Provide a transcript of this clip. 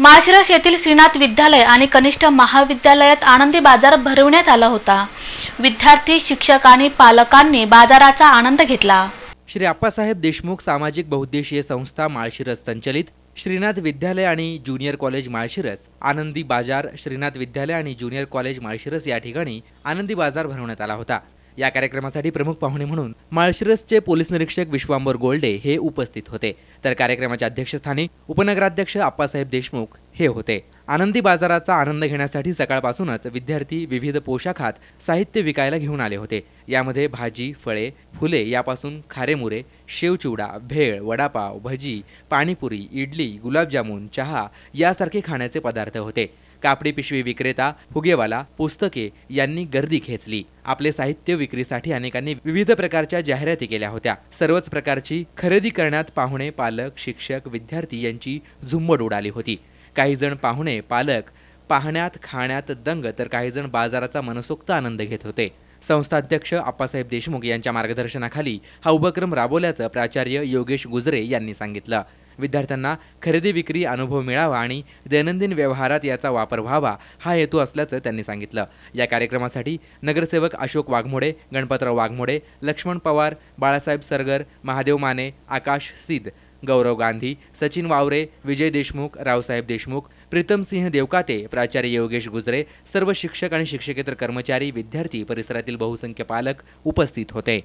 माळशिरस येथील श्रीनाथ विद्यालय आणि कनिष्ठ महाविद्यालयात आनंदी बाजार भरवण्यात आला होता विद्यार्थी शिक्षक आणि पालकांनी बाजाराचा आनंद घेतला श्री आप्पासाहेब देशमुख सामाजिक बहुद्देशीय संस्था माळशिरस संचलित श्रीनाथ विद्यालय आणि ज्युनियर कॉलेज माळशिरस आनंदी बाजार श्रीनाथ विद्यालय आणि ज्युनियर कॉलेज माळशिरस या ठिकाणी आनंदी बाजार भरवण्यात आला होता या कार्यक्रमासाठी प्रमुख पाहुणे म्हणून माळशिरसचे पोलीस निरीक्षक विश्वांबर गोल्डे हे उपस्थित होते तर कार्यक्रमाच्या अध्यक्षस्थानी उपनगराध्यक्ष आप्पासाहेब देशमुख हे होते आनंदी बाजाराचा आनंद घेण्यासाठी सकाळपासूनच विद्यार्थी विविध पोशाखात साहित्य विकायला घेऊन आले होते यामध्ये भाजी फळे फुले यापासून खारेमुरे शेवचिवडा भेळ वडापाव भजी पाणीपुरी इडली गुलाबजामुन चहा यासारखे खाण्याचे पदार्थ होते कापडी पिशवी विक्रेता फुगेवाला पुस्तके यांनी गर्दी खेचली आपले साहित्य विक्रीसाठी अनेकांनी विविध प्रकारच्या जाहिराती केल्या होत्या सर्वच प्रकारची खरेदी करण्यात पाहुणे पालक शिक्षक विद्यार्थी यांची झुंबड उडाली होती काही जण पाहुणे पालक पाहण्यात खाण्यात दंग तर काहीजण बाजाराचा मनसोक्त आनंद घेत होते संस्थाध्यक्ष आप्पासाहेब देशमुख यांच्या मार्गदर्शनाखाली हा उपक्रम राबवल्याचं प्राचार्य योगेश गुजरे यांनी सांगितलं विद्यार्थ्यांना खरेदी विक्री अनुभव मिळावा आणि दैनंदिन व्यवहारात याचा वापर व्हावा हा हेतू असल्याचं त्यांनी सांगितलं या कार्यक्रमासाठी नगरसेवक अशोक वाघमोडे गणपतराव वाघमोडे लक्ष्मण पवार बाळासाहेब सरगर महादेव माने आकाश सिद्ध गौरव गांधी सचिन वावरे विजय देशमुख रावसाहेब देशमुख प्रीतमसिंह देवकाते प्राचार्य योगेश गुजरे सर्व शिक्षक आणि शिक्षकेतर कर्मचारी विद्यार्थी परिसरातील बहुसंख्य पालक उपस्थित होते